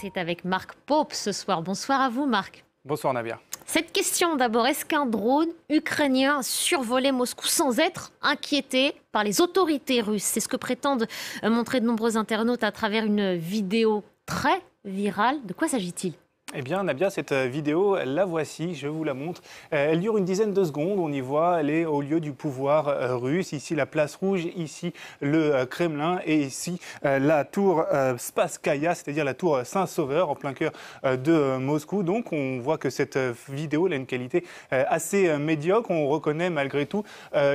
C'est avec Marc Pope ce soir. Bonsoir à vous, Marc. Bonsoir, Nadia. Cette question d'abord, est-ce qu'un drone ukrainien survolait Moscou sans être inquiété par les autorités russes C'est ce que prétendent euh, montrer de nombreux internautes à travers une vidéo très virale. De quoi s'agit-il eh bien, Nabia, cette euh, vidéo, la voici, je vous la montre. Euh, elle dure une dizaine de secondes, on y voit, elle est au lieu du pouvoir euh, russe. Ici, la place rouge, ici, le Kremlin et ici, la tour Spaskaya, c'est-à-dire la tour Saint-Sauveur, en plein cœur de Moscou. Donc, on voit que cette vidéo, elle a une qualité assez médiocre. On reconnaît malgré tout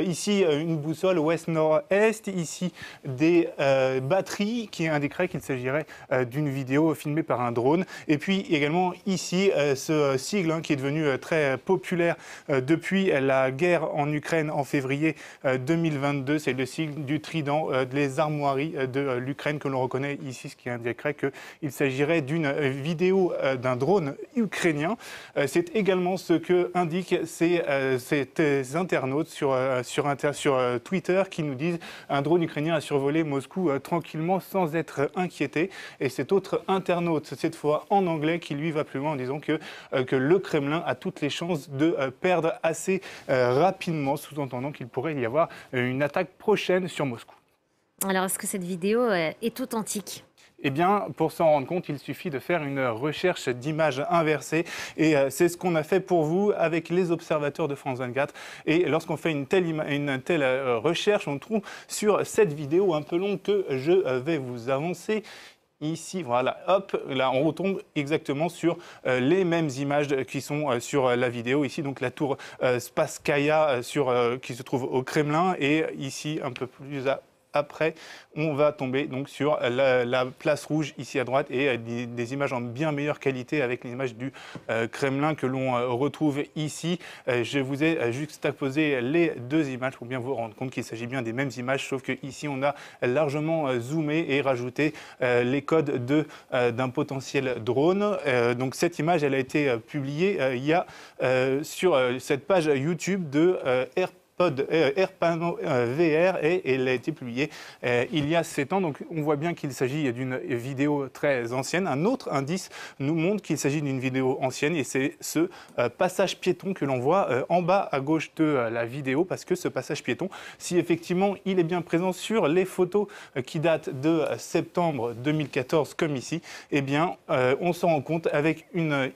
ici une boussole ouest-nord-est, ici des batteries qui indiqueraient qu'il s'agirait d'une vidéo filmée par un drone. Et puis également ici euh, ce sigle hein, qui est devenu euh, très euh, populaire depuis la guerre en Ukraine en février 2022. C'est le sigle du trident des armoiries de l'Ukraine que l'on reconnaît ici, ce qui indiquerait qu'il s'agirait d'une vidéo d'un drone ukrainien. C'est également ce que indiquent ces, internautes sur, sur, Twitter qui nous disent un drone ukrainien a survolé Moscou tranquillement sans être inquiété. Et cet autre internaute, cette fois en anglais, qui lui va plus loin en disant que, euh, que le Kremlin a toutes les chances de euh, perdre assez euh, rapidement, sous-entendant qu'il pourrait y avoir une attaque prochaine sur Moscou. Alors, est-ce que cette vidéo est authentique eh bien, pour s'en rendre compte, il suffit de faire une recherche d'image inversée, Et c'est ce qu'on a fait pour vous avec les observateurs de France 24. Et lorsqu'on fait une telle, une telle recherche, on trouve sur cette vidéo un peu longue que je vais vous avancer ici. Voilà, hop, là on retombe exactement sur euh, les mêmes images qui sont euh, sur euh, la vidéo ici, donc la tour Spaskaya sur, qui se trouve au Kremlin et ici un peu plus à après, on va tomber donc sur la, place rouge ici à droite et euh, des, images en bien meilleure qualité avec les images du euh, Kremlin que l'on euh, retrouve ici. je vous ai juxtaposé les deux images pour bien vous rendre compte qu'il s'agit bien des mêmes images, sauf que ici on a largement zoomé et rajouté les codes d'un potentiel drone. donc cette image, elle a été publiée il y sur cette page YouTube de RP Pod euh, pano euh, VR et, elle a été publiée euh, il y a 7 ans. Donc on voit bien qu'il s'agit d'une vidéo très ancienne. Un autre indice nous montre qu'il s'agit d'une vidéo ancienne et c'est ce passage piéton que l'on voit en bas à gauche de la vidéo parce que ce passage piéton, si effectivement il est bien présent sur les photos qui datent de septembre 2014 comme ici, eh bien on s'en rend compte avec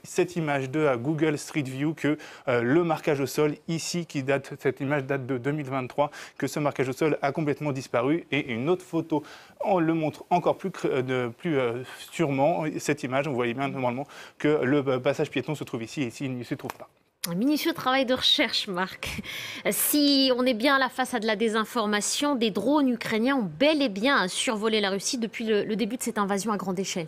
cette image de Google Street View que le marquage au sol ici qui date cette image date de 2023 que ce marquage au sol a complètement disparu. Et une autre photo on le montre encore plus, euh, de plus euh, sûrement. Cette image, vous voyez bien normalement que le euh, passage piéton se trouve ici et ici, il ne se trouve pas. Un minutieux travail de recherche, Marc. Si on est bien à la face à de la désinformation, des drones ukrainiens ont bel et bien survolé la Russie depuis le début de cette invasion à grande échelle.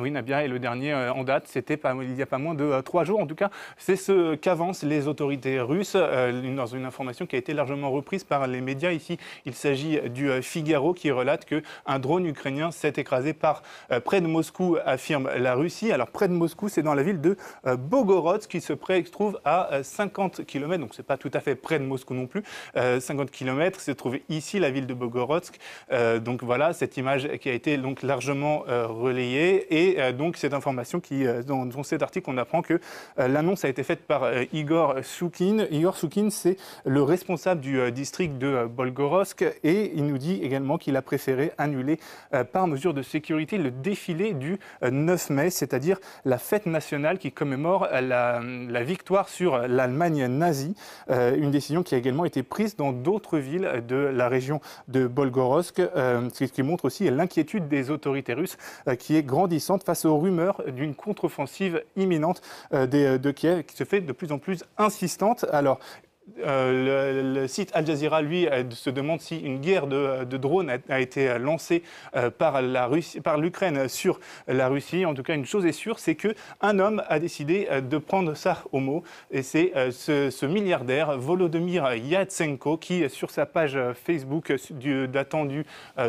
Oui, Nabia, et le dernier euh, en date, c'était il n'y a pas moins de euh, trois jours. En tout cas, c'est ce qu'avancent les autorités russes euh, dans une information qui a été largement reprise par les médias. Ici, il s'agit du Figaro qui relate qu'un drone ukrainien s'est écrasé par près de Moscou, affirme la Russie. Alors, près de Moscou, c'est dans la ville de Bogorodsk qui se trouve à 50 km, donc c'est pas tout à fait près de Moscou non plus. 50 km, c'est trouvé ici la ville de Bogorodsk. donc voilà cette image qui a été donc largement relayée. Et et euh, donc, cette information qui, euh, dans, cet article, on apprend que euh, l'annonce a été faite par Igor Soukin. Igor Soukin, c'est le responsable du district de Bolgorovsk et il nous dit également qu'il a préféré annuler par mesure de sécurité le défilé du 9 mai, c'est-à-dire la fête nationale qui commémore la, victoire sur l'Allemagne nazie. une décision qui a également été prise dans d'autres villes de la région de Bolgorovsk, ce qui montre aussi l'inquiétude des autorités russes qui est grandissante face aux rumeurs d'une contre-offensive imminente euh, euh, de Kiev qui se fait de plus en plus insistante. Alors, euh, le, site Al Jazeera, lui, euh, se demande si une guerre de, drones a, été euh, lancée Russie, par l'Ukraine sur la Russie. En tout cas, une chose est sûre, c'est qu'un homme a décidé de prendre ça au mot, et c'est ce, milliardaire Volodymyr Yatsenko qui, sur sa page Facebook du, datant du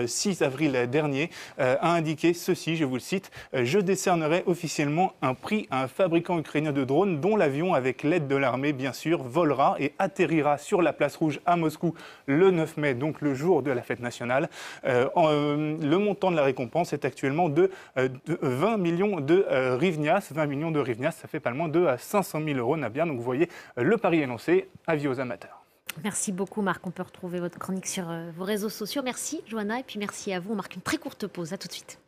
6 avril dernier, a indiqué ceci, je vous le cite, Je décernerai officiellement un prix à un fabricant ukrainien de drones dont l'avion, avec l'aide de l'armée, bien sûr, volera et atterrira sur la place rouge à Moscou le 9 mai, donc le jour de la fête nationale. Euh, euh, le montant de la récompense est actuellement de, 20 euh, millions de rivnias. 20 millions de rivnias, ça fait pas le moins de 500 000 euros, bien Donc vous voyez, le pari est lancé. Avis aux amateurs. Merci beaucoup Marc, on peut retrouver votre chronique sur vos réseaux sociaux. Merci Johanna et puis merci à vous. On marque une très courte pause, à tout de suite.